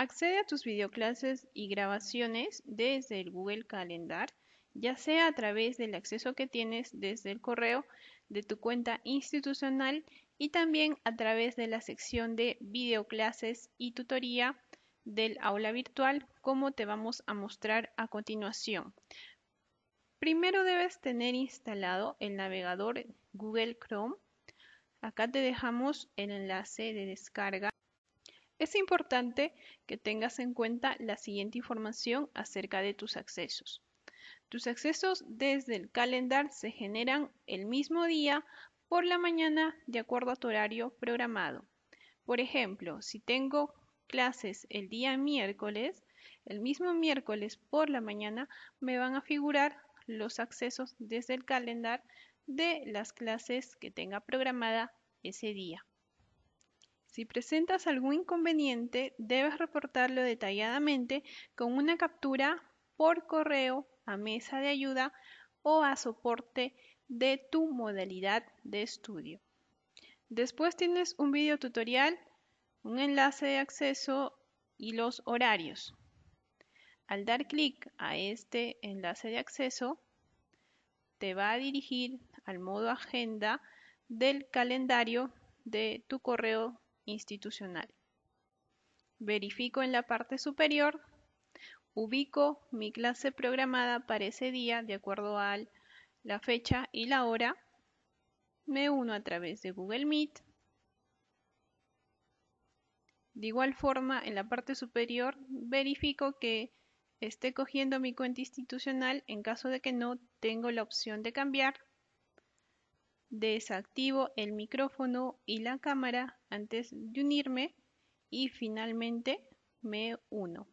Accede a tus videoclases y grabaciones desde el Google Calendar, ya sea a través del acceso que tienes desde el correo de tu cuenta institucional y también a través de la sección de videoclases y tutoría del aula virtual, como te vamos a mostrar a continuación. Primero debes tener instalado el navegador Google Chrome. Acá te dejamos el enlace de descarga. Es importante que tengas en cuenta la siguiente información acerca de tus accesos. Tus accesos desde el calendar se generan el mismo día por la mañana de acuerdo a tu horario programado. Por ejemplo, si tengo clases el día miércoles, el mismo miércoles por la mañana me van a figurar los accesos desde el calendar de las clases que tenga programada ese día. Si presentas algún inconveniente, debes reportarlo detalladamente con una captura por correo a mesa de ayuda o a soporte de tu modalidad de estudio. Después tienes un video tutorial, un enlace de acceso y los horarios. Al dar clic a este enlace de acceso, te va a dirigir al modo agenda del calendario de tu correo institucional. Verifico en la parte superior, ubico mi clase programada para ese día de acuerdo a la fecha y la hora, me uno a través de Google Meet. De igual forma, en la parte superior verifico que esté cogiendo mi cuenta institucional. En caso de que no, tengo la opción de cambiar desactivo el micrófono y la cámara antes de unirme y finalmente me uno.